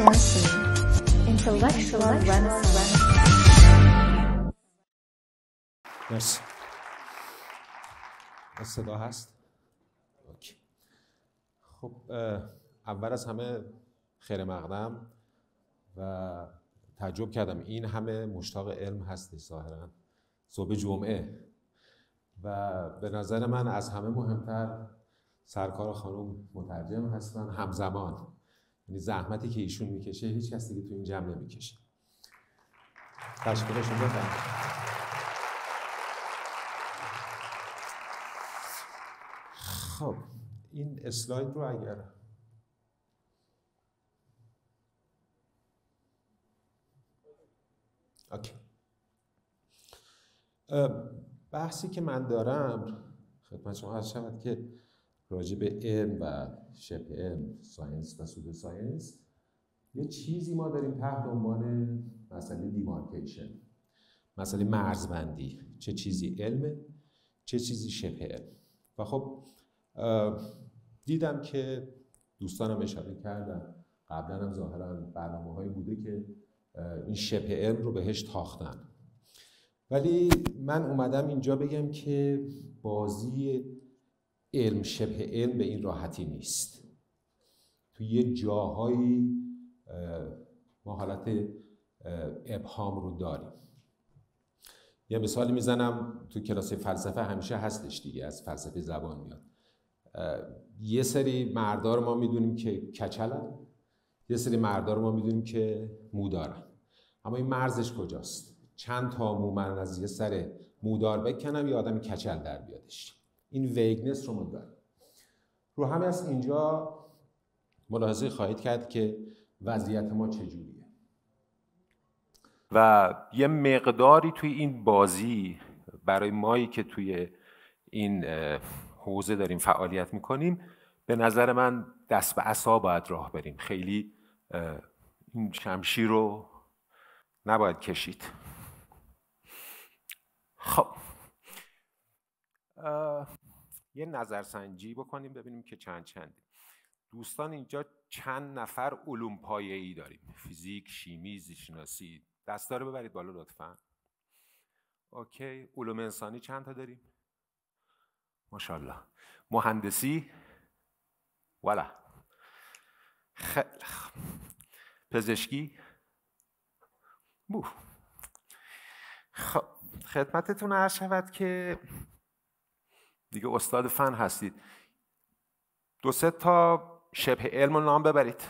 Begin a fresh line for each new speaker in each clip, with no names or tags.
Johnson, intellectual renaissance. صدا هست خب اول از همه خیر مقدم و تعجب کردم این همه مشتاق علم هستی ظاهرا صبح جمعه و به نظر من از همه مهمتر سرکار خانم مترجم هستن همزمان یعنی زحمتی که ایشون میکشه هیچ کس دیگه تو این جمع نمیکشه تشکرشون بکنم خب این اسلاید رو اگر اوکی. بحثی که من دارم خدمت شما هر شود که راجع به علم و شبه علم ساینس و سود ساینس یه چیزی ما داریم تحت عنوان مسئله دیمارکیشن مسئله مرزبندی چه چیزی علمه چه چیزی شبه علم و خب دیدم که دوستانم اشاره کردن قبلا هم ظاهرا برنامه هایی بوده که این شبه علم رو بهش تاختن ولی من اومدم اینجا بگم که بازی علم شبه علم به این راحتی نیست تو یه جاهایی ما حالت ابهام رو داریم یه مثال میزنم تو کلاس فلسفه همیشه هستش دیگه از فلسفه زبان میاد یه سری مردا رو ما میدونیم که کچلن یه سری مردا رو ما میدونیم که مودارن اما این مرزش کجاست چند تا مو از یه سر مودار بکنم یا آدم کچل در بیادش این ویگنس رو ما رو همه از اینجا ملاحظه خواهید کرد که وضعیت ما چجوریه و یه مقداری توی این بازی برای مایی که توی این حوزه داریم فعالیت میکنیم به نظر من دست به عصا باید راه بریم خیلی این شمشیر رو نباید کشید خب یه نظرسنجی بکنیم ببینیم که چند چنده دوستان اینجا چند نفر علوم ای داریم فیزیک شیمی زیشناسی دستا رو ببرید بالا لطفا اوکی علوم انسانی چند تا داریم ماشاءالله مهندسی ولا خیلی پزشکی بو خب خدمتتون عرض شود که دیگه استاد فن هستید دو سه تا شبه علم رو نام ببرید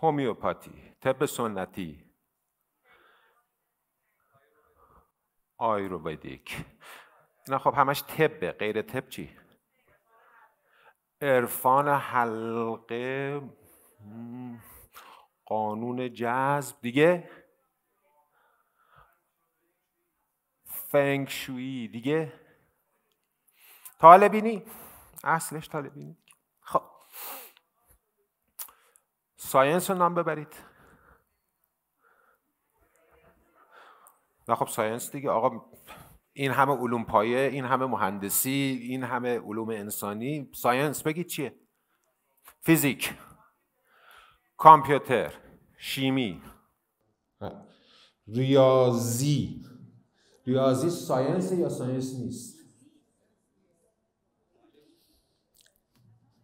هومیوپاتی طب سنتی آیرویدیک نه خب همش طبه غیر طب چی عرفان حلقه قانون جذب دیگه شویی دیگه طالبینی اصلش طالبینی خب ساینس رو نام ببرید نه خب ساینس دیگه آقا این همه علوم پایه این همه مهندسی این همه علوم انسانی ساینس بگید چیه فیزیک کامپیوتر شیمی ریاضی ریاضی ساینس یا ساینس نیست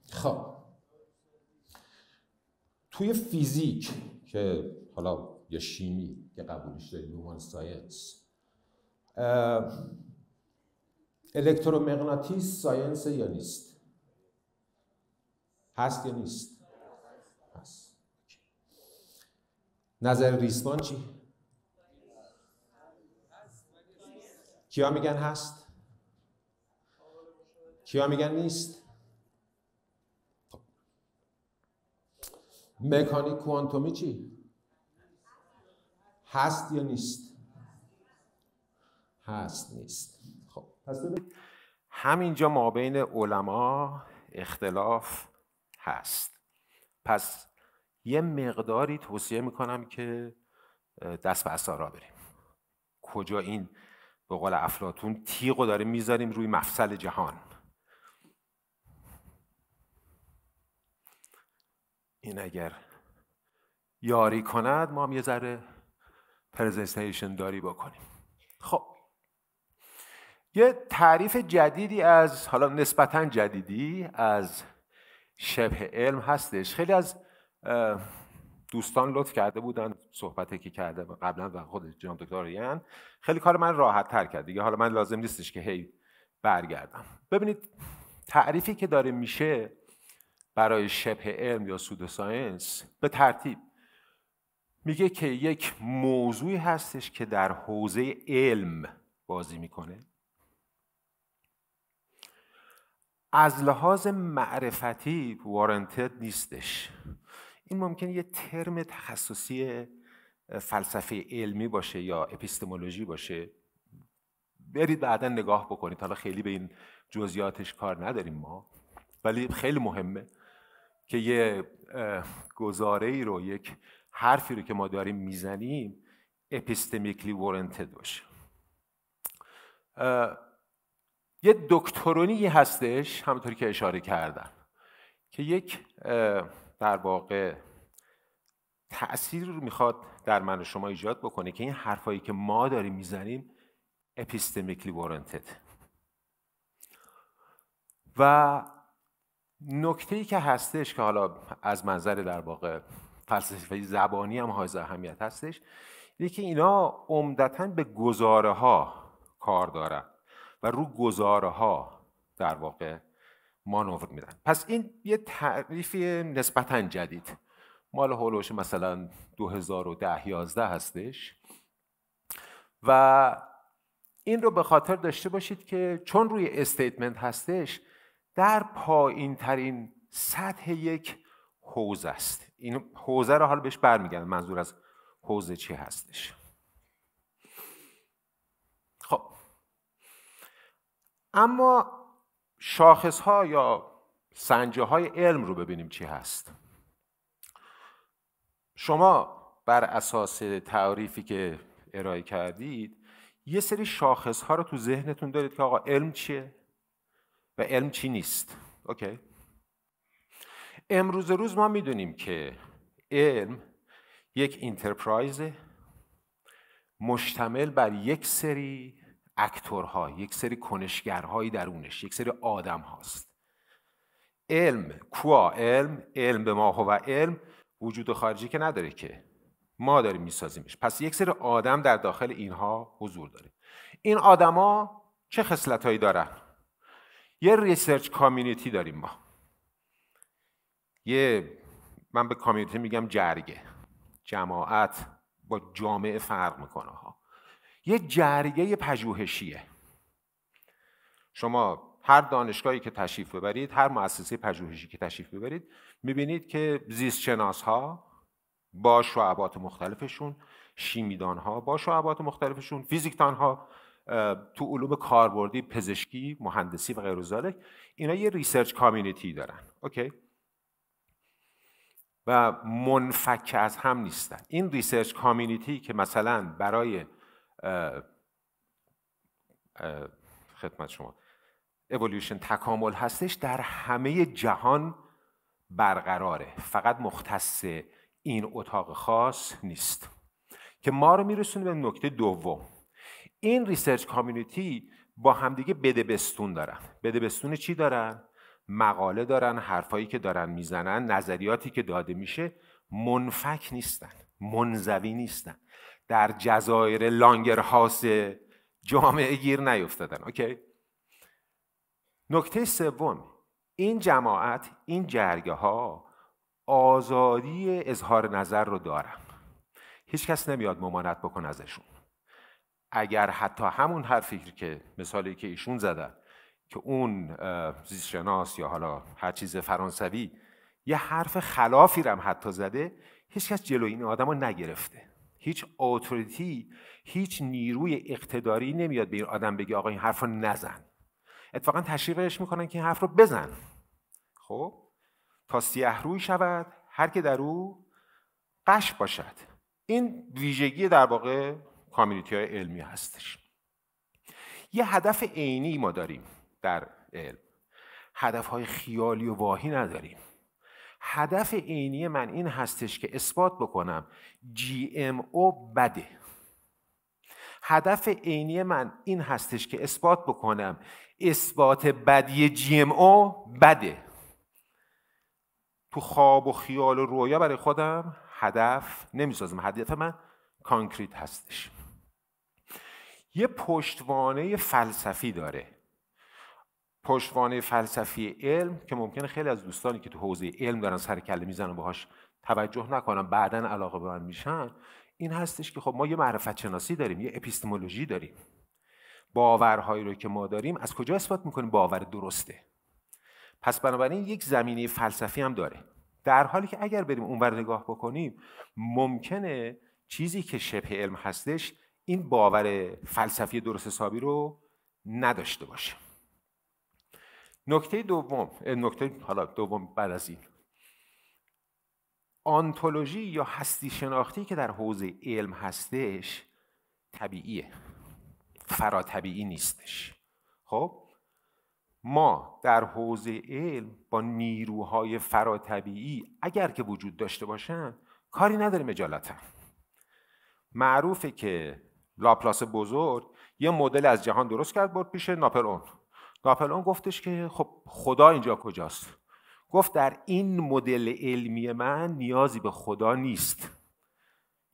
خب توی فیزیک که حالا یا شیمی که قبولش داریم به ساینس الکترومغناطیس ساینس یا نیست هست یا نیست هست نظر ریسمان چی؟ کیا میگن هست کیا میگن نیست خب. مکانیک کوانتومی چی هست یا نیست هست نیست خب پس همینجا ما بین علما اختلاف هست پس یه مقداری توصیه میکنم که دست به را بریم کجا این به قول افلاتون تیغ رو داریم میذاریم روی مفصل جهان این اگر یاری کند ما هم یه ذره پرزنتیشن داری بکنیم خب یه تعریف جدیدی از حالا نسبتا جدیدی از شبه علم هستش خیلی از دوستان لطف کرده بودن صحبتی که کرده قبلا و خود جناب دکتر یان خیلی کار من راحت تر کرد دیگه حالا من لازم نیستش که هی برگردم ببینید تعریفی که داره میشه برای شبه علم یا سود ساینس به ترتیب میگه که یک موضوعی هستش که در حوزه علم بازی میکنه از لحاظ معرفتی وارنتد نیستش این ممکنه یه ترم تخصصی فلسفه علمی باشه یا اپیستمولوژی باشه برید بعدا نگاه بکنید حالا خیلی به این جزئیاتش کار نداریم ما ولی خیلی مهمه که یه گزاره ای رو یک حرفی رو که ما داریم میزنیم اپیستمیکلی ورنتد باشه یه دکترونی هستش همونطوری که اشاره کردم که یک در واقع تأثیر رو میخواد در من و شما ایجاد بکنه که این حرفایی که ما داریم میزنیم اپیستمیکلی وارنتد و نکته ای که هستش که حالا از منظر در واقع فلسفه زبانی هم های اهمیت هستش اینه که اینا عمدتا به گزاره ها کار دارن و رو گزاره ها در واقع مانور میدن پس این یه تعریفی نسبتا جدید مال هولوش مثلا 2010 11 هستش و این رو به خاطر داشته باشید که چون روی استیتمنت هستش در پایین ترین سطح یک حوزه است این حوزه رو حالا بهش برمیگردم منظور از حوزه چی هستش خب اما شاخص ها یا سنجه های علم رو ببینیم چی هست شما بر اساس تعریفی که ارائه کردید یه سری شاخص ها رو تو ذهنتون دارید که آقا علم چیه و علم چی نیست اوکی امروز روز ما میدونیم که علم یک انترپرایزه مشتمل بر یک سری اکتورها یک سری کنشگرهایی درونش یک سری آدم هاست علم کوا علم علم به ما و علم وجود خارجی که نداره که ما داریم میسازیمش پس یک سری آدم در داخل اینها حضور داره این آدما چه هایی دارن یه ریسرچ کامیونیتی داریم ما یه من به کامیونیتی میگم جرگه جماعت با جامعه فرق میکنه ها یه جریه پژوهشیه شما هر دانشگاهی که تشریف ببرید هر مؤسسه پژوهشی که تشریف ببرید میبینید که زیست ها با شعبات مختلفشون شیمیدان ها با شعبات مختلفشون فیزیکدان ها تو علوم کاربردی پزشکی مهندسی و غیر ذالک اینا یه ریسرچ کامیونیتی دارن اوکی و منفک از هم نیستن این ریسرچ کامیونیتی که مثلا برای خدمت شما اولیوشن تکامل هستش در همه جهان برقراره فقط مختص این اتاق خاص نیست که ما رو میرسونه به نکته دوم این ریسرچ کامیونیتی با همدیگه بده بستون دارن بده بستون چی دارن مقاله دارن حرفایی که دارن میزنن نظریاتی که داده میشه منفک نیستن منزوی نیستن در جزایر لانگرهاس جامعه گیر نیفتادن اوکی نکته سوم این جماعت این جرگه ها آزادی اظهار نظر رو دارن هیچ کس نمیاد ممانعت بکن ازشون اگر حتی همون هر فکر که مثالی که ایشون زدن که اون زیستشناس یا حالا هر چیز فرانسوی یه حرف خلافی رم حتی زده هیچکس کس جلوی این آدم رو نگرفته هیچ اتوریتی هیچ نیروی اقتداری نمیاد به این آدم بگه آقا این حرف رو نزن اتفاقا تشویقش میکنن که این حرف رو بزن خب تا سیه روی شود هر که در او قش باشد این ویژگی در واقع کامیونیتی های علمی هستش یه هدف عینی ما داریم در علم هدف های خیالی و واهی نداریم هدف عینی من این هستش که اثبات بکنم جی ام او بده هدف عینی من این هستش که اثبات بکنم اثبات بدی جی ام او بده تو خواب و خیال و رویا برای خودم هدف نمیسازم هدف من کانکریت هستش یه پشتوانه فلسفی داره پشتوانه فلسفی علم که ممکنه خیلی از دوستانی که تو حوزه علم دارن سر کله میزنن باهاش توجه نکنن بعدا علاقه به من میشن این هستش که خب ما یه معرفت شناسی داریم یه اپیستمولوژی داریم باورهایی رو که ما داریم از کجا اثبات میکنیم باور درسته پس بنابراین یک زمینه فلسفی هم داره در حالی که اگر بریم اونور نگاه بکنیم ممکنه چیزی که شبه علم هستش این باور فلسفی درست حسابی رو نداشته باشه نکته دوم نکته حالا دوم بعد از این آنتولوژی یا هستی شناختی که در حوزه علم هستش طبیعیه فراتبیعی نیستش خب ما در حوزه علم با نیروهای فراتبیعی اگر که وجود داشته باشن کاری نداریم اجالتا معروفه که لاپلاس بزرگ یه مدل از جهان درست کرد برد پیش ناپلئون ناپلون گفتش که خب خدا اینجا کجاست گفت در این مدل علمی من نیازی به خدا نیست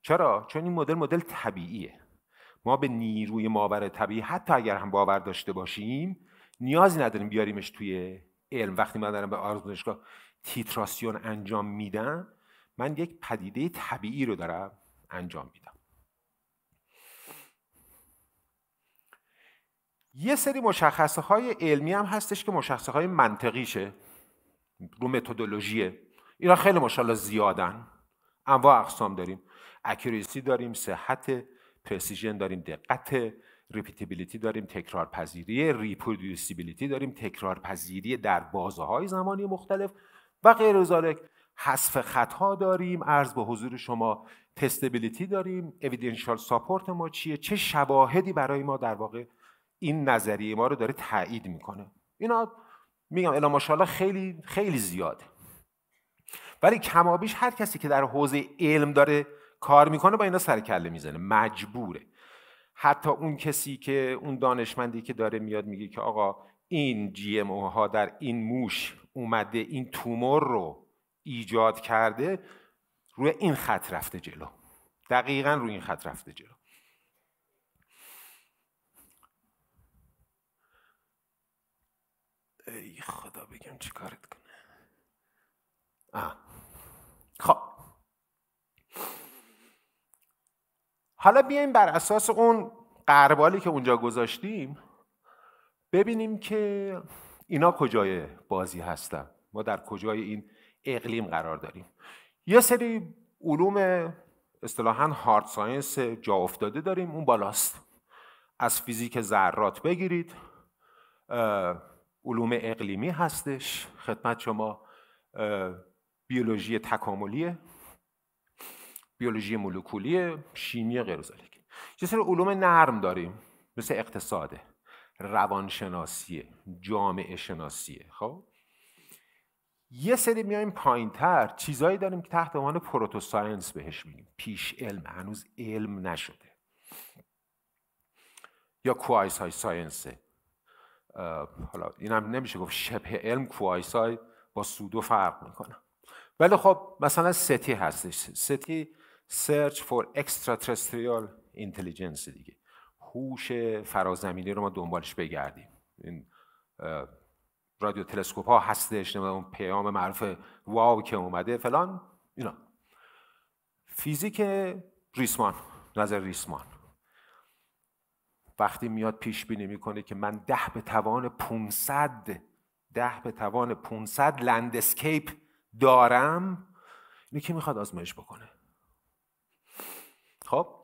چرا چون این مدل مدل طبیعیه ما به نیروی ماور طبیعی حتی اگر هم باور داشته باشیم نیازی نداریم بیاریمش توی علم وقتی من دارم به آرزونشگاه تیتراسیون انجام میدم من یک پدیده طبیعی رو دارم انجام میدم یه سری مشخصه های علمی هم هستش که مشخصه های منطقیشه رو متدولوژیه اینا خیلی ماشاءالله زیادن انواع اقسام داریم اکوریسی داریم صحت پرسیژن داریم دقت ریپیتیبیلیتی داریم تکرارپذیری، پذیری داریم تکرارپذیری در بازه های زمانی مختلف و غیر ذالک حذف خطا داریم عرض به حضور شما تستبیلیتی داریم اویدنشال ساپورت ما چیه چه شواهدی برای ما در واقع این نظریه ما رو داره تایید میکنه اینا میگم الا ماشاءالله خیلی خیلی زیاده ولی کمابیش هر کسی که در حوزه علم داره کار میکنه با اینا سر کله میزنه مجبوره حتی اون کسی که اون دانشمندی که داره میاد میگه که آقا این جی ام ها در این موش اومده این تومور رو ایجاد کرده روی این خط رفته جلو دقیقا روی این خط رفته جلو ای خدا بگم چی کارت کنه آه. خب حالا بیایم بر اساس اون قربالی که اونجا گذاشتیم ببینیم که اینا کجای بازی هستن ما در کجای این اقلیم قرار داریم یه سری علوم اصطلاحا هارد ساینس جا افتاده داریم اون بالاست از فیزیک ذرات بگیرید علوم اقلیمی هستش خدمت شما بیولوژی تکاملیه بیولوژی مولکولیه شیمی غیر یه سری علوم نرم داریم مثل اقتصاده روانشناسی، جامعه شناسیه خب یه سری میایم پایینتر چیزایی داریم که تحت عنوان پروتوساینس بهش میگیم پیش علم هنوز علم نشده یا کوایس های ساینسه حالا هم نمیشه گفت شبه علم کوایسای با سودو فرق میکنه ولی خب مثلا ستی هستش ستی سرچ فور ترستریال اینتلیجنس دیگه هوش فرازمینی رو ما دنبالش بگردیم این رادیو تلسکوپ ها هستش نمیدونم اون پیام معروف واو که اومده فلان اینا فیزیک ریسمان نظر ریسمان وقتی میاد پیش بینی میکنه که من ده به توان 500 ده به توان 500 لندسکیپ دارم اینو که میخواد آزمایش بکنه خب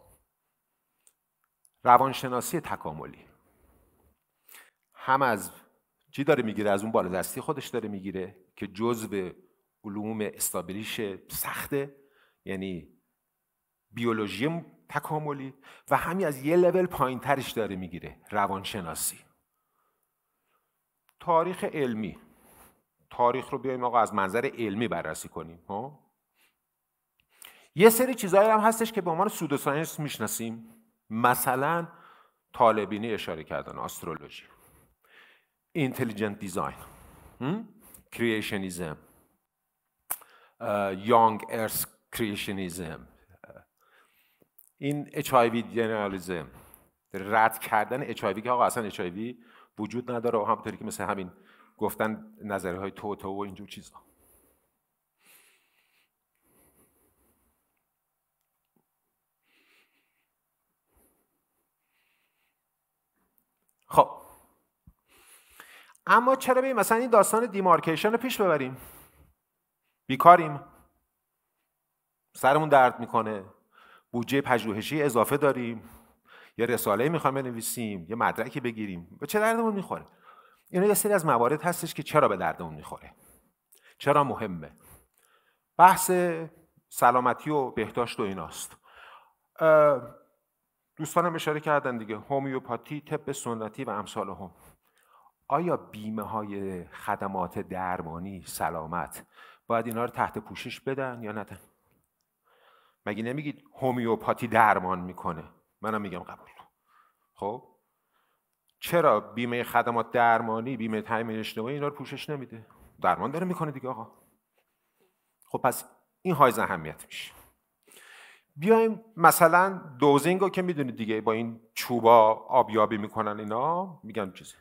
روانشناسی تکاملی هم از چی داره میگیره از اون بالا دستی خودش داره میگیره که جزء علوم استابلیش سخته یعنی بیولوژی تکاملی و همین از یه لول پایین ترش داره میگیره روانشناسی تاریخ علمی تاریخ رو بیایم آقا از منظر علمی بررسی کنیم ها یه سری چیزهایی هم هستش که به عنوان سودوساینس میشناسیم مثلا طالبینی اشاره کردن آسترولوژی اینتلیجنت دیزاین کریشنیزم یانگ ارس کریشنیزم این HIV جنرالیزم یعنی رد کردن HIV که آقا اصلا HIV وجود نداره و همونطوری که مثل همین گفتن نظریه های تو تو و اینجور چیزا خب اما چرا بیم؟ مثلا این داستان دیمارکیشن رو پیش ببریم بیکاریم سرمون درد میکنه بودجه پژوهشی اضافه داریم یه رساله میخوایم بنویسیم یه مدرکی بگیریم به چه دردمون میخوره اینا یه سری از موارد هستش که چرا به دردمون میخوره چرا مهمه بحث سلامتی و بهداشت و ایناست دوستانم اشاره کردن دیگه هومیوپاتی طب سنتی و امثال هم آیا بیمه های خدمات درمانی سلامت باید اینا رو تحت پوشش بدن یا ندن مگه نمیگید هومیوپاتی درمان میکنه منم میگم قبول خب چرا بیمه خدمات درمانی بیمه تامین اجتماعی اینا رو پوشش نمیده درمان داره میکنه دیگه آقا خب پس این های اهمیت میشه بیایم مثلا دوزینگ رو که میدونید دیگه با این چوبا آبیابی میکنن اینا میگن چیزی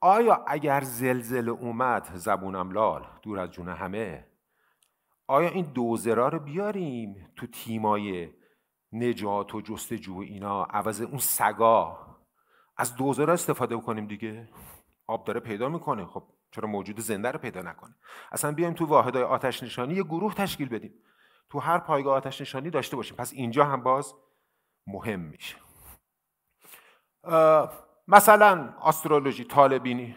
آیا اگر زلزله اومد زبونم لال دور از جون همه آیا این دوزرا رو بیاریم تو تیمای نجات و جستجو اینا عوض اون سگا از دوزرا استفاده بکنیم دیگه آب داره پیدا میکنه خب چرا موجود زنده رو پیدا نکنه اصلا بیایم تو واحدهای آتش نشانی یه گروه تشکیل بدیم تو هر پایگاه آتش نشانی داشته باشیم پس اینجا هم باز مهم میشه مثلا آسترولوژی طالبینی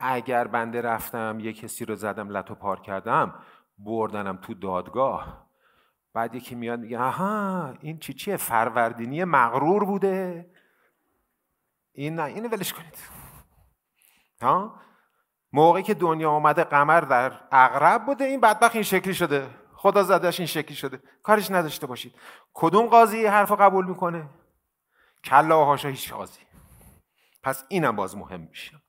اگر بنده رفتم یه کسی رو زدم لتو پار کردم بردنم تو دادگاه بعد یکی میاد میگه آها این چی چیه فروردینی مغرور بوده این نه اینو ولش کنید ها موقعی که دنیا آمده قمر در اغرب بوده این بدبخ این شکلی شده خدا زدهش این شکلی شده کارش نداشته باشید کدوم قاضی حرف قبول میکنه کلا هاشا هیچ قاضی پس اینم باز مهم میشه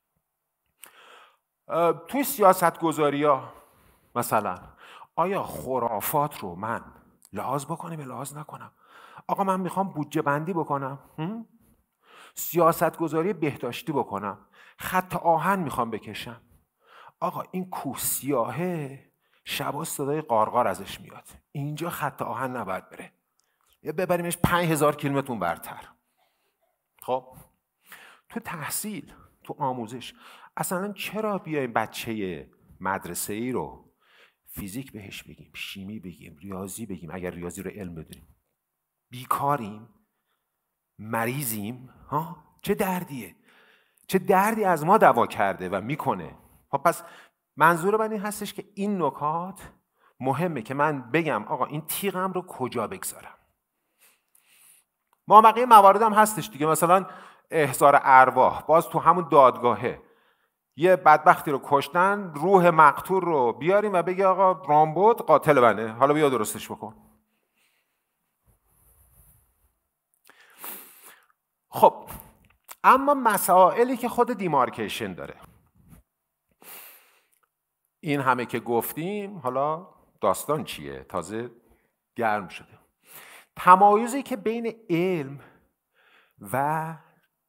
توی سیاست گذاری ها مثلا آیا خرافات رو من لحاظ بکنم یا لحاظ نکنم آقا من میخوام بودجه بندی بکنم سیاست گذاری بهداشتی بکنم خط آهن میخوام بکشم آقا این کوه سیاهه شبا صدای قارقار ازش میاد اینجا خط آهن نباید بره یا ببریمش پنج هزار کیلومتر برتر خب تو تحصیل تو آموزش اصلا چرا بیایم بچه مدرسه ای رو فیزیک بهش بگیم شیمی بگیم ریاضی بگیم اگر ریاضی رو علم بدونیم بیکاریم مریضیم ها چه دردیه چه دردی از ما دوا کرده و میکنه خب پس منظور من این هستش که این نکات مهمه که من بگم آقا این تیغم رو کجا بگذارم ما بقیه موارد هستش دیگه مثلا احضار ارواح باز تو همون دادگاهه یه بدبختی رو کشتن روح مقتور رو بیاریم و بگی آقا رامبود قاتل منه حالا بیا درستش بکن خب اما مسائلی که خود دیمارکیشن داره این همه که گفتیم حالا داستان چیه تازه گرم شده تمایزی که بین علم و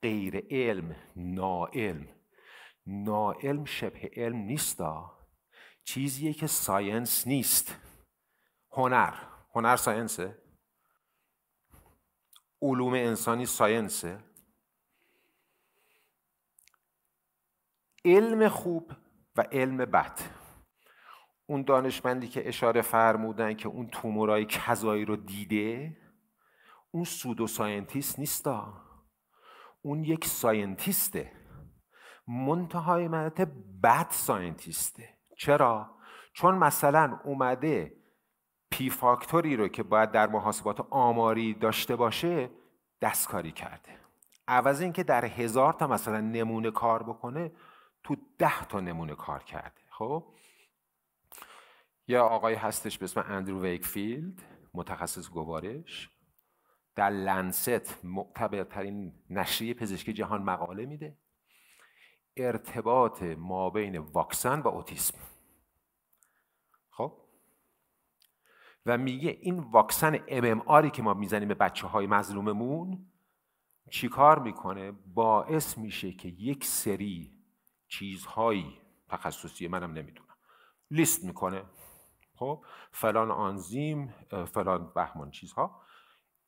غیر علم ناعلم ناعلم شبه علم نیست چیزیه که ساینس نیست هنر هنر ساینسه علوم انسانی ساینسه علم خوب و علم بد اون دانشمندی که اشاره فرمودن که اون تومورای کذایی رو دیده اون سودو ساینتیست نیستا اون یک ساینتیسته منتهای مراتب بد ساینتیسته چرا؟ چون مثلا اومده پی فاکتوری رو که باید در محاسبات آماری داشته باشه دستکاری کرده عوض اینکه در هزار تا مثلا نمونه کار بکنه تو ده تا نمونه کار کرده خب یا آقای هستش به اسم اندرو ویکفیلد متخصص گوارش در لنست معتبرترین نشریه پزشکی جهان مقاله میده ارتباط ما بین واکسن و اوتیسم خب و میگه این واکسن آری که ما میزنیم به بچه های مظلوممون چیکار میکنه باعث میشه که یک سری چیزهایی تخصصی منم نمیدونم لیست میکنه خب فلان آنزیم فلان بهمان چیزها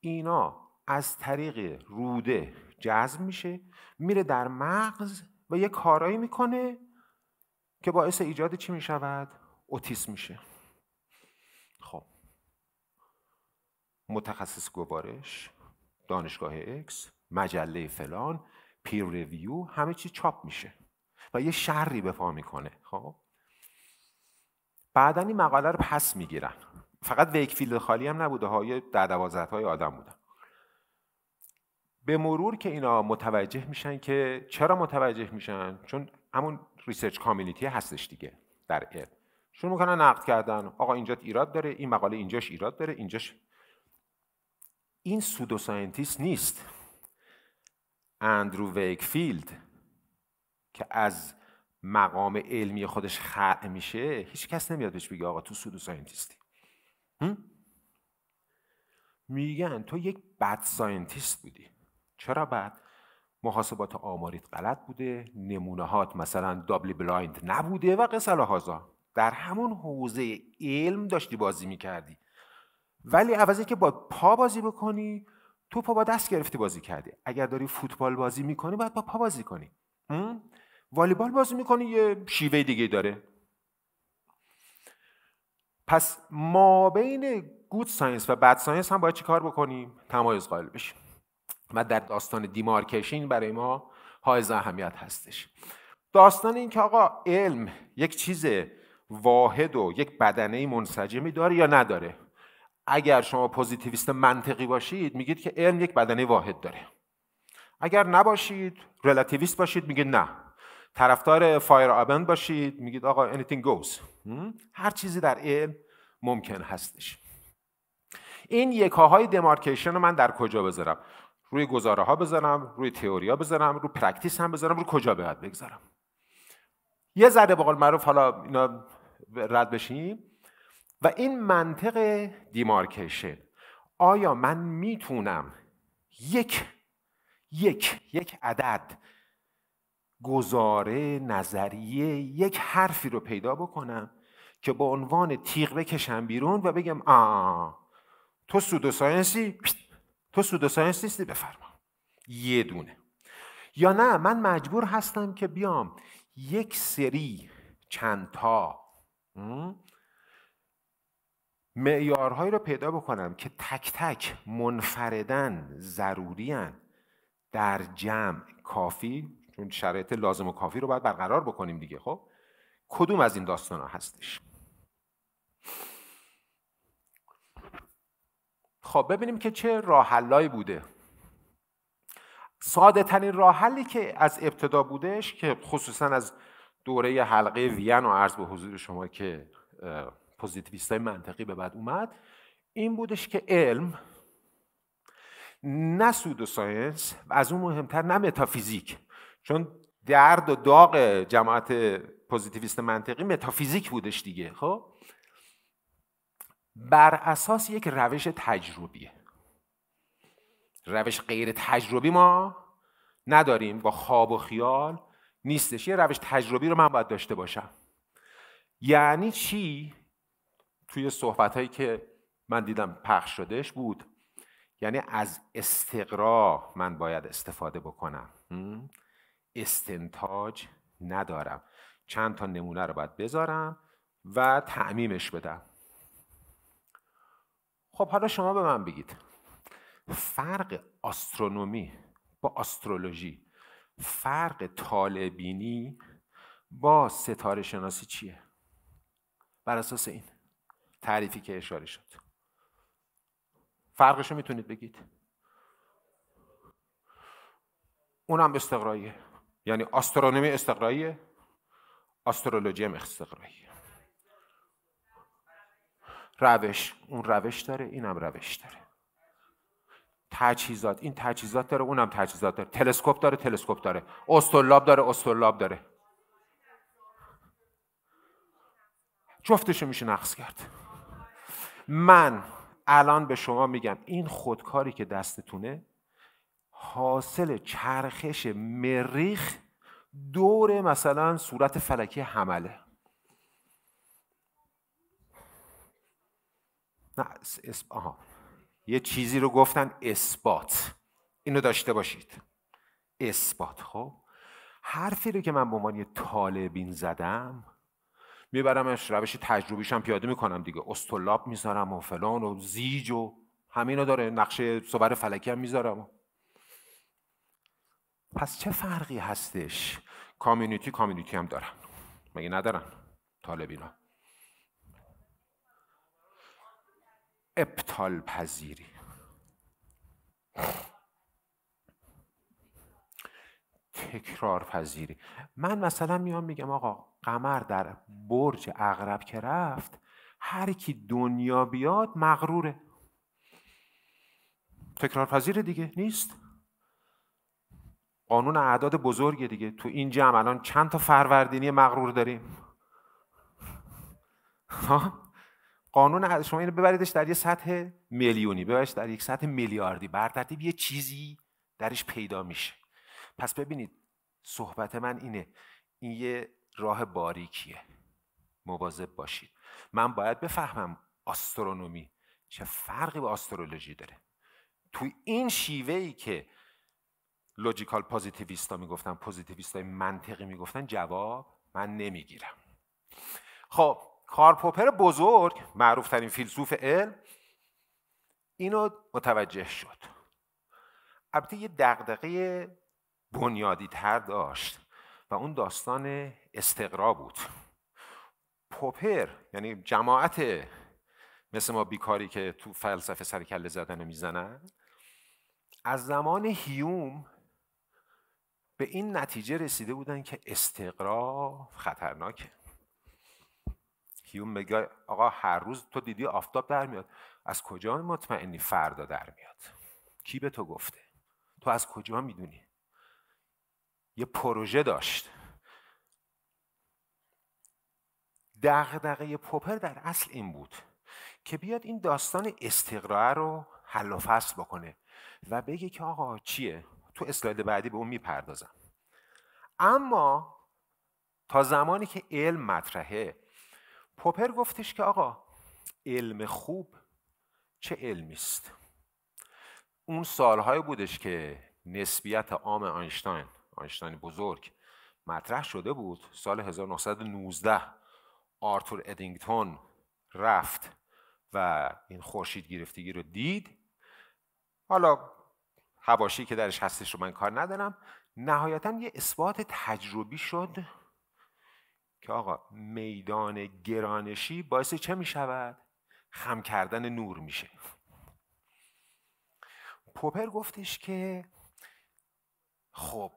اینا از طریق روده جذب میشه میره در مغز و یه کارایی میکنه که باعث ایجاد چی میشود؟ اوتیسم میشه خب متخصص گوارش دانشگاه اکس مجله فلان پیر ریویو همه چی چاپ میشه و یه شرری به پا میکنه خب بعدا این مقاله رو پس میگیرن فقط ویکفیلد خالی هم نبوده های در دوازت های آدم بودن به مرور که اینا متوجه میشن که چرا متوجه میشن چون همون ریسرچ کامیونیتی هستش دیگه در علم شروع میکنن نقد کردن آقا اینجا ایراد داره این مقاله اینجاش ایراد داره اینجاش این سودو ساینتیست نیست اندرو ویکفیلد که از مقام علمی خودش خلع میشه هیچ کس نمیاد بهش بگه آقا تو سودو ساینتیستی میگن تو یک بد ساینتیست بودی چرا بعد محاسبات آماریت غلط بوده نمونه هات مثلا دابلی بلایند نبوده و قصه هازا در همون حوزه علم داشتی بازی میکردی ولی عوضی که با پا بازی بکنی تو پا با دست گرفتی بازی کردی اگر داری فوتبال بازی میکنی باید با پا بازی کنی والیبال بازی میکنی یه شیوه دیگه داره پس ما بین گود ساینس و بد ساینس هم باید چیکار بکنیم تمایز قائل بشیم و در داستان دیمارکشین برای ما های اهمیت هستش داستان این که آقا علم یک چیز واحد و یک بدنه منسجمی داره یا نداره اگر شما پوزیتیویست منطقی باشید میگید که علم یک بدنه واحد داره اگر نباشید رلاتیویست باشید میگید نه طرفدار فایر آبند باشید میگید آقا anything goes هر چیزی در علم ممکن هستش این یکاهای دمارکیشن رو من در کجا بذارم روی گزاره ها بذارم روی تئوریا بذارم روی پرکتیس هم بذارم روی کجا باید بگذارم یه ذره بقول معروف حالا اینا رد بشیم و این منطق دیمارکشن آیا من میتونم یک یک یک عدد گزاره نظریه یک حرفی رو پیدا بکنم که به عنوان تیغ بکشم بیرون و بگم آ تو سودو ساینسی تو سودو ساینس نیستی بفرما یه دونه یا نه من مجبور هستم که بیام یک سری چند تا معیارهایی رو پیدا بکنم که تک تک منفردن ضرورین در جمع کافی چون شرایط لازم و کافی رو باید برقرار بکنیم دیگه خب کدوم از این داستان ها هستش خب ببینیم که چه راهحلایی بوده ساده ترین که از ابتدا بودش که خصوصا از دوره حلقه وین و عرض به حضور شما که پوزیتیویست منطقی به بعد اومد این بودش که علم نه و ساینس و از اون مهمتر نه متافیزیک چون درد و داغ جماعت پوزیتیویست منطقی متافیزیک بودش دیگه خب بر اساس یک روش تجربیه روش غیر تجربی ما نداریم با خواب و خیال نیستش یه روش تجربی رو من باید داشته باشم یعنی چی توی صحبت هایی که من دیدم پخش شدهش بود یعنی از استقرا من باید استفاده بکنم استنتاج ندارم چند تا نمونه رو باید بذارم و تعمیمش بدم خب حالا شما به من بگید فرق آسترونومی با آسترولوژی فرق طالبینی با ستاره شناسی چیه بر اساس این تعریفی که اشاره شد فرقش رو میتونید بگید اونم استقراییه یعنی آسترونومی استقراییه آسترولوژی هم استقراییه روش اون روش داره اینم روش داره تجهیزات این تجهیزات داره اونم تجهیزات داره تلسکوپ داره تلسکوپ داره استرلاب داره استرلاب داره جفتشو میشه نقص کرد من الان به شما میگم این خودکاری که دستتونه حاصل چرخش مریخ دور مثلا صورت فلکی حمله نه اس... یه چیزی رو گفتن اثبات اینو داشته باشید اثبات خب حرفی رو که من به عنوان یه طالبین زدم میبرمش روش تجربیشم پیاده میکنم دیگه استولاب میذارم و فلان و زیج و همینو داره نقشه صبر فلکی هم میذارم پس چه فرقی هستش کامیونیتی کامیونیتی هم دارن مگه ندارن طالبینا ابطال پذیری تکرار پذیری من مثلا میام میگم آقا قمر در برج اغرب که رفت هر کی دنیا بیاد مغروره تکرار پذیر دیگه نیست قانون اعداد بزرگه دیگه تو این جمع الان چند تا فروردینی مغرور داریم قانون شما اینو ببریدش در یه سطح میلیونی ببریدش در یک سطح میلیاردی بر ترتیب یه چیزی درش پیدا میشه پس ببینید صحبت من اینه این یه راه باریکیه مواظب باشید من باید بفهمم آسترونومی چه فرقی با آسترولوژی داره تو این شیوه ای که لوجیکال پوزیتیویستا میگفتن پوزیتیویستای منطقی میگفتن جواب من نمیگیرم خب پوپر بزرگ معروفترین فیلسوف علم اینو متوجه شد البته یه دقدقه بنیادی تر داشت و اون داستان استقرا بود پوپر یعنی جماعت مثل ما بیکاری که تو فلسفه کله زدن میزنن از زمان هیوم به این نتیجه رسیده بودن که استقرا خطرناکه اون میگه آقا هر روز تو دیدی آفتاب در میاد از کجا مطمئنی فردا در میاد کی به تو گفته تو از کجا میدونی یه پروژه داشت دغدغه پوپر در اصل این بود که بیاد این داستان استقرار رو حل و فصل بکنه و بگه که آقا چیه تو اسلاید بعدی به اون میپردازم اما تا زمانی که علم مطرحه پوپر گفتش که آقا علم خوب چه علمی است اون سالهایی بودش که نسبیت عام آینشتاین آینشتاین بزرگ مطرح شده بود سال 1919 آرتور ادینگتون رفت و این خورشید گرفتگی رو دید حالا هواشی که درش هستش رو من کار ندارم نهایتا یه اثبات تجربی شد که آقا میدان گرانشی باعث چه می شود؟ خم کردن نور میشه پوپر گفتش که خب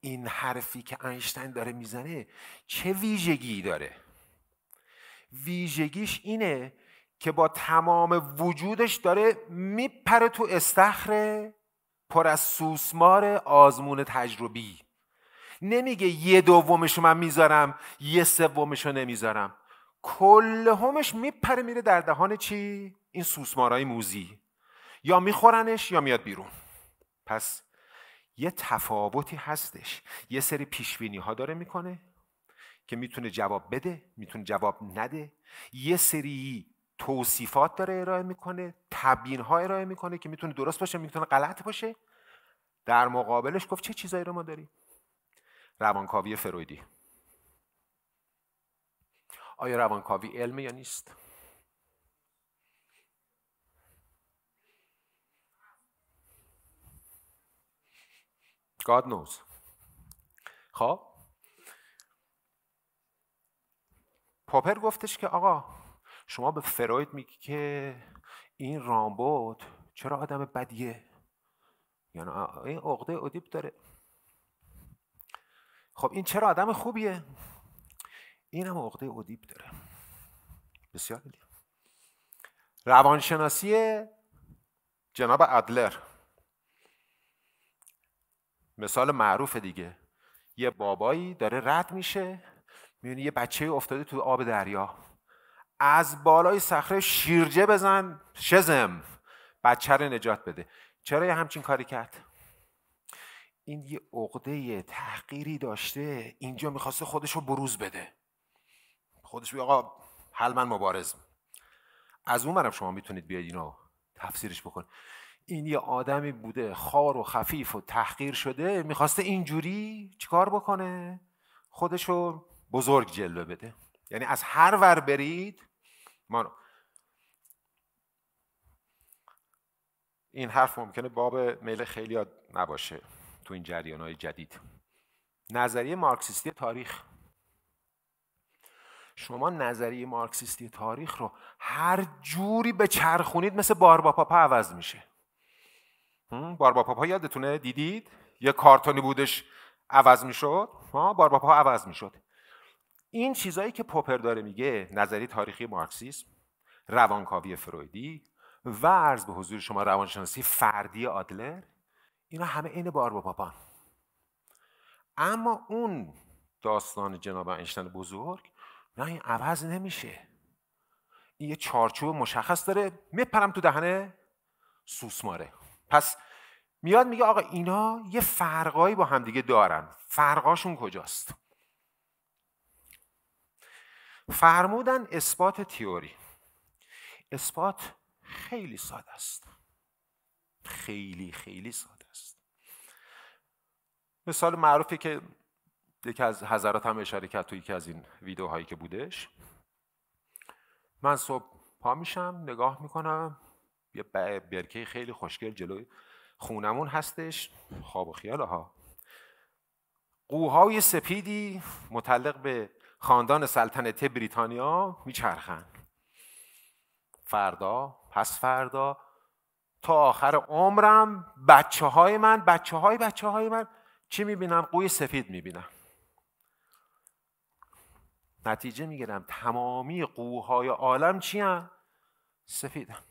این حرفی که اینشتین داره میزنه چه ویژگی داره ویژگیش اینه که با تمام وجودش داره میپره تو استخر پر از سوسمار آزمون تجربی نمیگه یه دومش من میذارم یه سومش رو نمیذارم کل همش میپره میره در دهان چی؟ این سوسمارای موزی یا میخورنش یا میاد بیرون پس یه تفاوتی هستش یه سری پیشبینی ها داره میکنه که میتونه جواب بده میتونه جواب نده یه سری توصیفات داره ارائه میکنه تبیین ها ارائه میکنه که میتونه درست باشه میتونه غلط باشه در مقابلش گفت چه چیزایی رو ما روانکاوی فرویدی آیا روانکاوی علمه یا نیست؟ God knows. خب پاپر گفتش که آقا شما به فروید میگی که این رامبوت چرا آدم بدیه یعنی این عقده ادیب داره خب این چرا آدم خوبیه این هم عقده ادیب داره بسیار عالی روانشناسی جناب ادلر مثال معروف دیگه یه بابایی داره رد میشه میبینی یه بچه افتاده تو آب دریا از بالای صخره شیرجه بزن شزم بچه رو نجات بده چرا یه همچین کاری کرد این یه عقده تحقیری داشته اینجا میخواسته خودش رو بروز بده خودش بگه آقا حل من مبارز از اون شما میتونید بیاید اینو تفسیرش بکن این یه آدمی بوده خار و خفیف و تحقیر شده میخواسته اینجوری چیکار بکنه خودش رو بزرگ جلوه بده یعنی از هر ور برید ما این حرف ممکنه باب میل خیلی نباشه تو این جریان های جدید نظریه مارکسیستی تاریخ شما نظریه مارکسیستی تاریخ رو هر جوری به چرخونید مثل باربا پاپا عوض میشه بارباپاپا یادتونه دیدید یه کارتونی بودش عوض میشد باربا پاپا عوض میشد این چیزایی که پوپر داره میگه نظریه تاریخی مارکسیسم روانکاوی فرویدی و عرض به حضور شما روانشناسی فردی آدلر اینا همه عین بار با پاپان اما اون داستان جناب انشتن بزرگ نه این عوض نمیشه این یه چارچوب مشخص داره میپرم تو دهنه سوسماره پس میاد میگه آقا اینا یه فرقایی با همدیگه دارن فرقاشون کجاست فرمودن اثبات تیوری اثبات خیلی ساده است خیلی خیلی ساده مثال معروفی که یکی از حضرات هم اشاره کرد توی یکی از این ویدیوهایی که بودش من صبح پا میشم نگاه میکنم یه برکه خیلی خوشگل جلوی خونمون هستش خواب و خیال ها قوهای سپیدی متعلق به خاندان سلطنت بریتانیا میچرخن فردا پس فردا تا آخر عمرم بچه های من بچه های بچه های من چی میبینم؟ قوی سفید میبینم نتیجه میگیرم تمامی قوهای عالم چی هم؟ سفیدم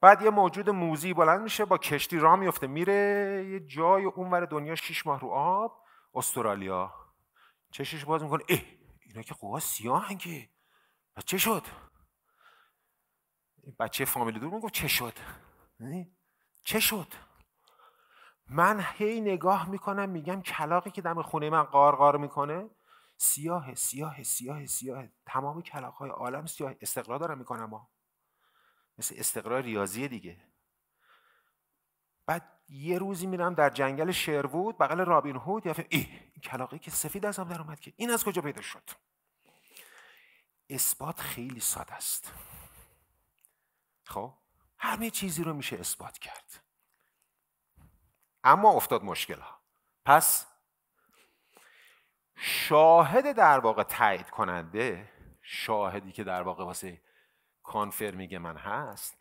بعد یه موجود موزی بلند میشه با کشتی را میفته میره یه جای اونور دنیا شیش ماه رو آب استرالیا چشش باز میکنه ای اینا که قوها سیاهن که چه شد بچه فامیل دور میگفت چه شد یعنی چه شد من هی نگاه میکنم میگم کلاقی که دم خونه من قارقار میکنه سیاه سیاه سیاه سیاه تمام کلاق های عالم سیاه استقرار دارم میکنم ها مثل استقرار ریاضی دیگه بعد یه روزی میرم در جنگل شیروود بغل رابین هود یا ای این کلاقی که سفید ازم در اومد که این از کجا پیدا شد اثبات خیلی ساده است خب همه چیزی رو میشه اثبات کرد اما افتاد مشکل ها پس شاهد در واقع تایید کننده شاهدی که در واقع واسه میگه من هست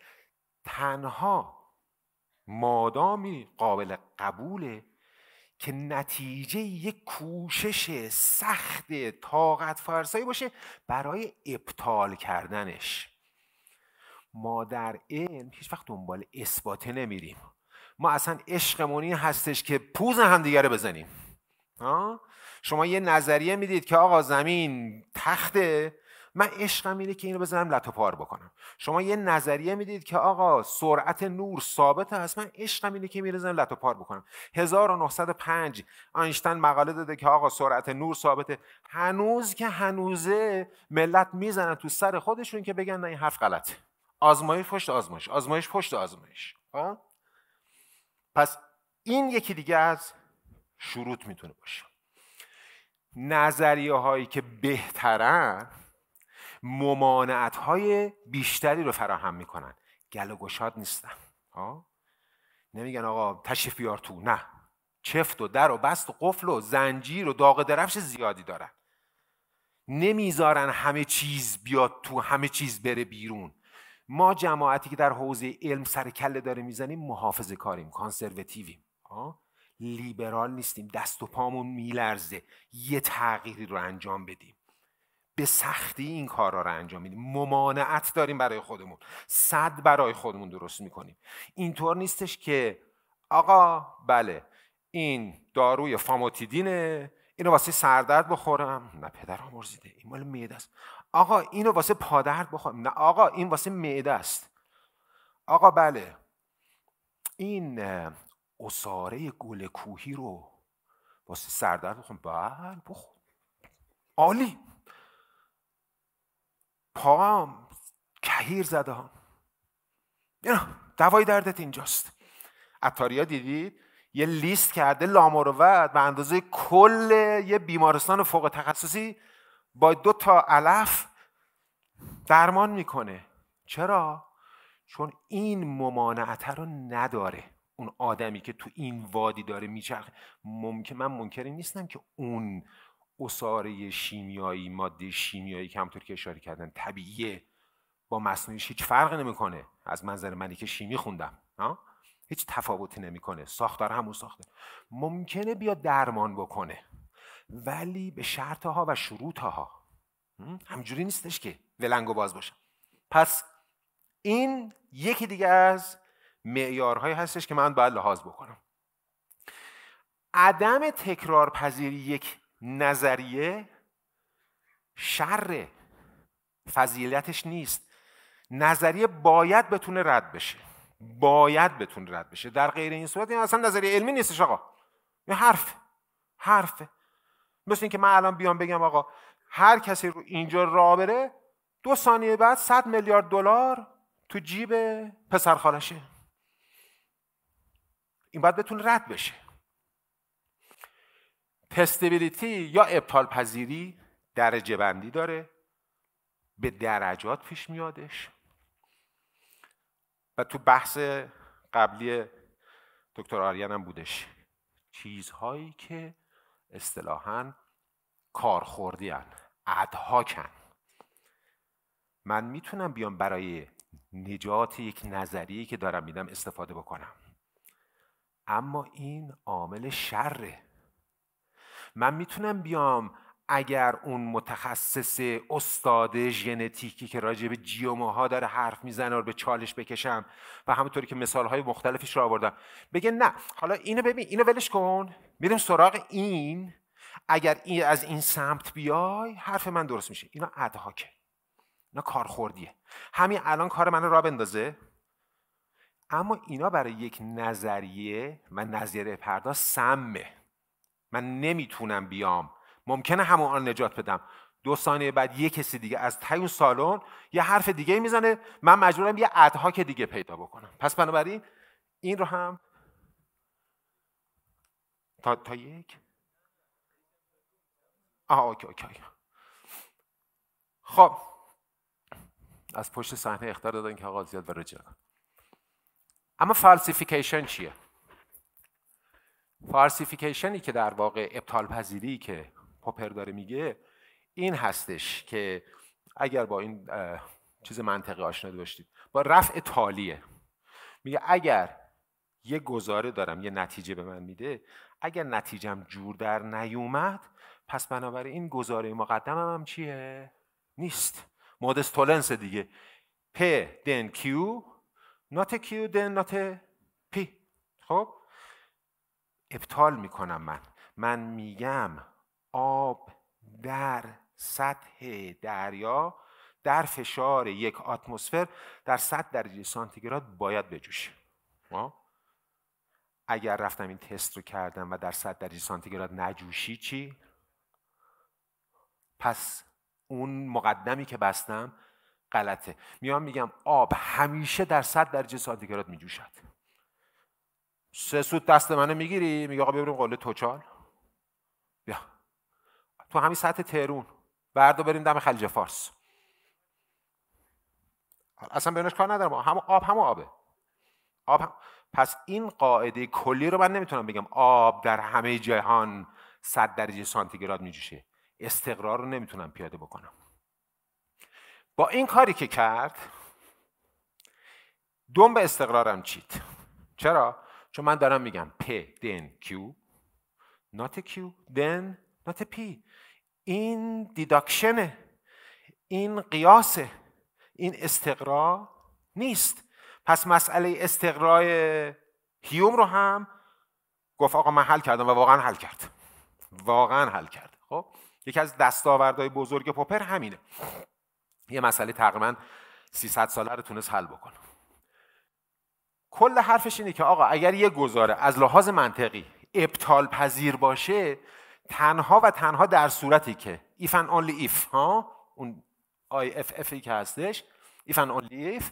تنها مادامی قابل قبوله که نتیجه یک کوشش سخت طاقت فرسایی باشه برای ابطال کردنش ما در علم هیچ وقت دنبال اثباته نمیریم ما اصلا عشقمون این هستش که پوز همدیگه رو بزنیم شما یه نظریه میدید که آقا زمین تخته من عشقم اینه که اینو بزنم لتو بکنم شما یه نظریه میدید که آقا سرعت نور ثابت هست من عشقم اینه که میرزم لتوپار پار بکنم 1905 آینشتین مقاله داده که آقا سرعت نور ثابته هنوز که هنوزه ملت میزنن تو سر خودشون که بگن نه این حرف غلطه آزمایش پشت آزمایش آزمایش پشت آزمایش خب؟ پس این یکی دیگه از شروط میتونه باشه نظریه هایی که بهترن ممانعت های بیشتری رو فراهم میکنن گل و گشاد نیستن ها نمیگن آقا تشریف بیار تو نه چفت و در و بست و قفل و زنجیر و داغ درفش زیادی دارن نمیذارن همه چیز بیاد تو همه چیز بره بیرون ما جماعتی که در حوزه علم سر کله داره میزنیم محافظه کاریم کانسروتیویم لیبرال نیستیم دست و پامون میلرزه یه تغییری رو انجام بدیم به سختی این کارا رو انجام میدیم ممانعت داریم برای خودمون صد برای خودمون درست میکنیم اینطور نیستش که آقا بله این داروی فاموتیدینه اینو واسه سردرد بخورم نه پدرم مرزیده این مال معده آقا اینو واسه پادرد بخوام، نه آقا این واسه معده است آقا بله این اصاره گل کوهی رو واسه سردرد بخوام، بله بخو عالی پام کهیر زده ها دوای دردت اینجاست اتاریا دیدید یه لیست کرده لامروت به اندازه کل یه بیمارستان فوق تخصصی با دو تا علف درمان میکنه چرا؟ چون این ممانعته رو نداره اون آدمی که تو این وادی داره میچرخه ممکن من منکری نیستم که اون اصاره شیمیایی ماده شیمیایی که همطور که اشاره کردن طبیعیه با مصنوعیش هیچ فرق نمیکنه از منظر منی که شیمی خوندم ها؟ هیچ تفاوتی نمیکنه ساختار همون ساخته، ممکنه بیا درمان بکنه ولی به شرط و شروطها ها همجوری نیستش که ولنگو باز باشم پس این یکی دیگه از معیارهایی هستش که من باید لحاظ بکنم عدم تکرار پذیری یک نظریه شر فضیلتش نیست نظریه باید بتونه رد بشه باید بتونه رد بشه در غیر این صورت این یعنی اصلا نظریه علمی نیستش آقا یه حرف حرفه مثل اینکه من الان بیام بگم آقا هر کسی رو اینجا را بره دو ثانیه بعد 100 میلیارد دلار تو جیب پسر خالشه این باید بتونه رد بشه تستبیلیتی یا ابطال پذیری درجه بندی داره به درجات پیش میادش و تو بحث قبلی دکتر آریان هم بودش چیزهایی که اصطلاحا کارخوردیان ادهاکن من میتونم بیام برای نجات یک نظریه که دارم میدم استفاده بکنم اما این عامل شره من میتونم بیام اگر اون متخصص استاد ژنتیکی که راجع به جیومه ها داره حرف میزنه رو به چالش بکشم و همونطوری که مثال های مختلفش رو آوردم بگه نه حالا اینو ببین اینو ولش کن میریم سراغ این اگر این از این سمت بیای حرف من درست میشه اینا ادهاکه اینا کارخوردیه همین الان کار منو را بندازه اما اینا برای یک نظریه و نظریه پردا سمه من نمیتونم بیام ممکنه همون آن نجات بدم دو ثانیه بعد یه کسی دیگه از تایون اون سالن یه حرف دیگه میزنه من مجبورم یه که دیگه پیدا بکنم پس بنابراین این رو هم تا, تا یک آه اوکی اوکی خب از پشت صحنه اختار دادن که آقا زیاد بر. اما فالسیفیکیشن چیه؟ فالسیفیکیشنی که در واقع ابطال پذیری که پاپر داره میگه این هستش که اگر با این چیز منطقی آشنا داشتید با رفع تالیه میگه اگر یه گزاره دارم یه نتیجه به من میده اگر نتیجم جور در نیومد پس بنابراین این گزاره مقدمم هم چیه نیست مودس تولنس دیگه P دن Q نات a Q then not خب ابطال میکنم من من میگم آب در سطح دریا در فشار یک اتمسفر در 100 درجه سانتیگراد باید بجوشه خب؟ اگر رفتم این تست رو کردم و در 100 درجه سانتیگراد نجوشی چی پس اون مقدمی که بستم غلطه میام میگم آب همیشه در 100 درجه سانتیگراد میجوشد سه سود دست منو میگیری میگه آقا ببریم قله توچال تو همین سطح تهرون بردو بریم دم خلیج فارس اصلا بهش کار ندارم هم آب هم آبه آب هم... پس این قاعده کلی رو من نمیتونم بگم آب در همه جهان 100 درجه سانتیگراد میجوشه استقرار رو نمیتونم پیاده بکنم با این کاری که کرد دوم به استقرارم چید چرا چون من دارم میگم پ دن کیو نات کیو دن مت پی این دیداکشنه این قیاسه این استقرا نیست پس مسئله استقرای هیوم رو هم گفت آقا من حل کردم و واقعا حل کرد واقعا حل کرد خب یکی از دستاوردهای بزرگ پوپر همینه یه مسئله تقریبا 300 ساله رو تونست حل بکنه کل حرفش اینه که آقا اگر یه گزاره از لحاظ منطقی ابطال پذیر باشه تنها و تنها در صورتی که if and only if ها اون IFF که هستش if and only if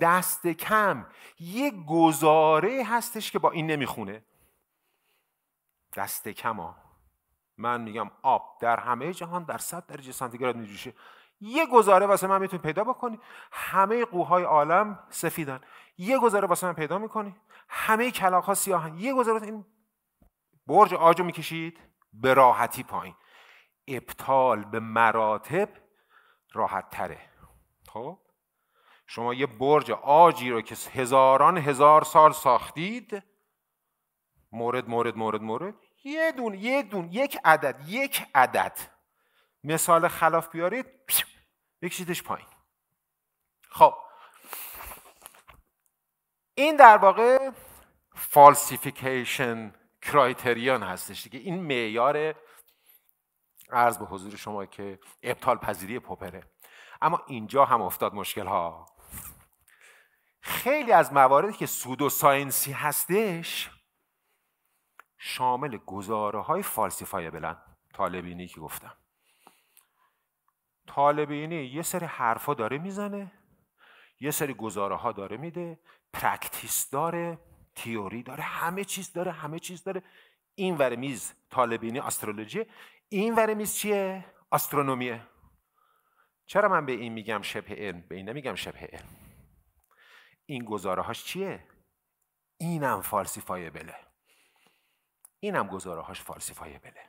دست کم یه گزاره هستش که با این نمیخونه دست کم ها من میگم آب در همه جهان در صد درجه سانتیگراد میجوشه یه گزاره واسه من میتونی پیدا بکنی همه قوهای عالم سفیدن یه گزاره واسه من پیدا میکنی همه کلاغ ها سیاهن یه گزاره این برج آجو میکشید به راحتی پایین ابطال به مراتب راحت تره خب شما یه برج آجی رو که هزاران هزار سال ساختید مورد مورد مورد مورد یه دون یه دون یک عدد یک عدد مثال خلاف بیارید بکشیدش پایین خب این در واقع فالسیفیکیشن کرایتریان هستش دیگه این معیار عرض به حضور شما که ابطال پذیری پوپره اما اینجا هم افتاد مشکل ها خیلی از مواردی که سودو ساینسی هستش شامل گزاره های بلند طالبینی که گفتم طالبینی یه سری حرفا داره میزنه یه سری گزاره ها داره میده پرکتیس داره تیوری داره همه چیز داره همه چیز داره این ور میز طالبینی استرولوژی این ور میز چیه آسترونومیه چرا من به این میگم شبه علم به این نمیگم شبه علم این گزاره هاش چیه اینم بله اینم گزاره هاش فالسیفایبله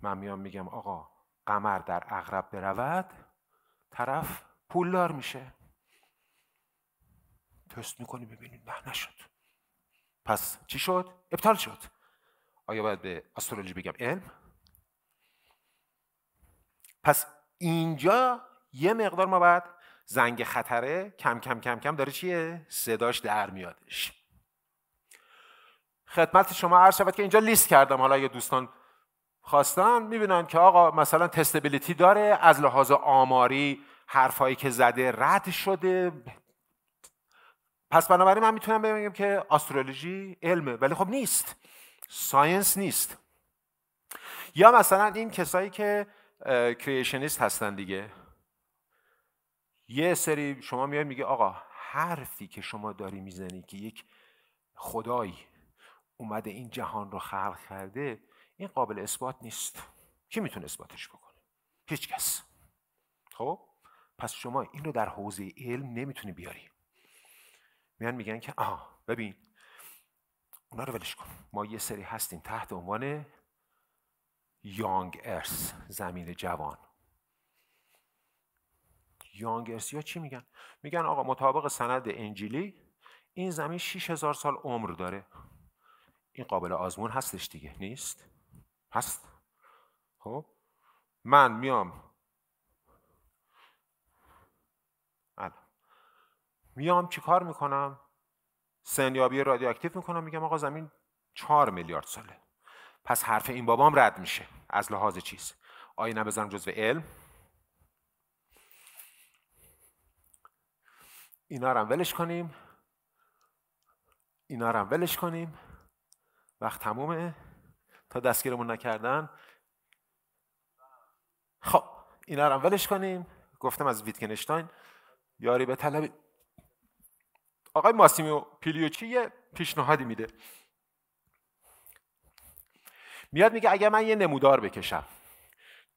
من میام میگم آقا قمر در اغرب برود طرف پولدار میشه تست میکنی ببینید نه نشد پس چی شد ابتال شد آیا باید به استرولوژی بگم علم پس اینجا یه مقدار ما باید زنگ خطره کم کم کم کم داره چیه صداش در میادش خدمت شما عرض شود که اینجا لیست کردم حالا یه دوستان خواستن میبینن که آقا مثلا تستبیلیتی داره از لحاظ آماری حرفایی که زده رد شده پس بنابراین من میتونم بگم که آسترولوژی علمه ولی خب نیست ساینس نیست یا مثلا این کسایی که کریشنیست هستن دیگه یه سری شما میای میگه آقا حرفی که شما داری میزنی که یک خدایی اومده این جهان رو خلق کرده این قابل اثبات نیست کی میتونه اثباتش بکنه هیچکس خب پس شما این رو در حوزه علم نمیتونی بیاری میان میگن که آه ببین اونا رو ولش کن ما یه سری هستیم تحت عنوان یانگ ارس زمین جوان یانگ ارس یا چی میگن؟ میگن آقا مطابق سند انجیلی این زمین 6000 سال عمر داره این قابل آزمون هستش دیگه نیست؟ هست خب من میام میام چیکار میکنم سنیابی رادیواکتیو میکنم میگم آقا زمین چهار میلیارد ساله پس حرف این بابام رد میشه از لحاظ چیز آیا نبذارم جزو علم اینا رو هم ولش کنیم اینا رو هم ولش کنیم وقت تمومه تا دستگیرمون نکردن خب اینا رو هم ولش کنیم گفتم از ویتکنشتاین یاری به طلبی آقای ماسیمو پیلیوچی یه پیشنهادی میده میاد میگه اگر من یه نمودار بکشم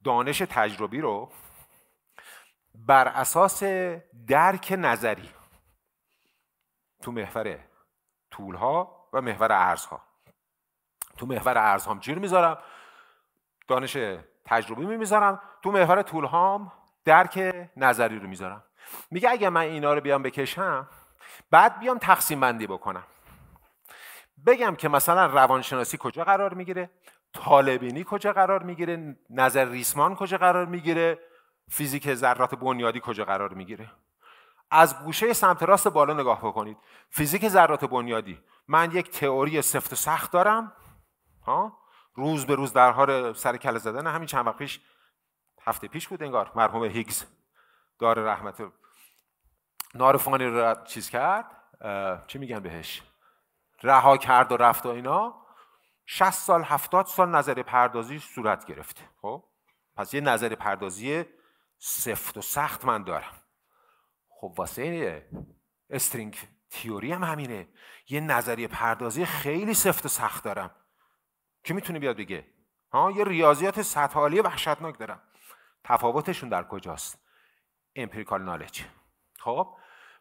دانش تجربی رو بر اساس درک نظری تو محور طولها و محور ارزها تو محور ارزهام جیر میذارم دانش تجربی میذارم تو محور طولهام درک نظری رو میذارم میگه اگر من اینا رو بیام بکشم بعد بیام تقسیم بندی بکنم بگم که مثلا روانشناسی کجا قرار میگیره طالبینی کجا قرار میگیره نظر ریسمان کجا قرار میگیره فیزیک ذرات بنیادی کجا قرار میگیره از گوشه سمت راست بالا نگاه بکنید فیزیک ذرات بنیادی من یک تئوری سفت و سخت دارم ها روز به روز در حال سر کله زدن همین چند وقت پیش هفته پیش بود انگار مرحوم هیگز دار رحمت نارفانی رو چیز کرد چی میگن بهش رها کرد و رفت و اینا 60 سال 70 سال نظر پردازی صورت گرفته خب پس یه نظر پردازی سفت و سخت من دارم خب واسه استرینگ تیوری هم همینه یه نظریه پردازی خیلی سفت و سخت دارم که میتونه بیاد بگه ها یه ریاضیات سطح وحشتناک دارم تفاوتشون در کجاست امپریکال نالج خب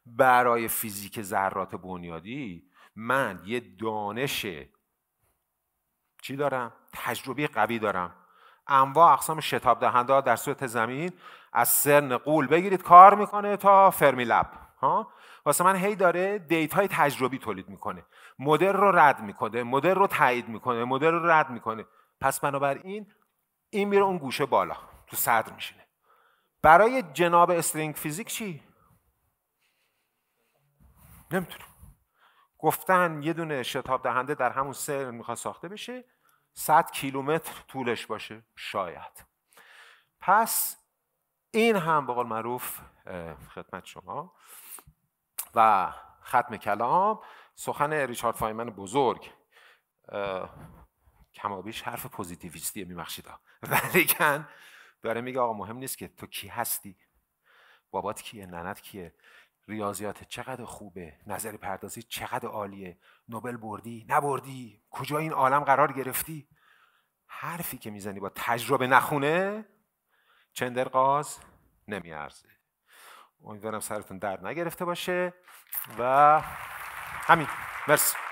برای فیزیک ذرات بنیادی من یه دانش چی دارم تجربه قوی دارم انواع اقسام شتاب دهنده در صورت زمین از سرن قول بگیرید کار میکنه تا لب ها واسه من هی داره های تجربی تولید میکنه مدل رو رد میکنه مدل رو تایید میکنه مدل رو رد میکنه پس بنابراین این میره اون گوشه بالا تو صدر میشینه برای جناب استرینگ فیزیک چی نمیتونم گفتن یه دونه شتاب دهنده در همون سر میخواد ساخته بشه 100 کیلومتر طولش باشه شاید پس این هم به قول معروف خدمت شما و ختم کلام سخن ریچارد فایمن بزرگ کمابیش حرف پوزیتیویستیه میبخشید ولیکن داره میگه آقا مهم نیست که تو کی هستی بابات کیه ننت کیه ریاضیات چقدر خوبه نظر پردازی چقدر عالیه نوبل بردی نبردی کجا این عالم قرار گرفتی حرفی که میزنی با تجربه نخونه قاز نمیارزه امیدوارم سرتون درد نگرفته باشه و همین مرسی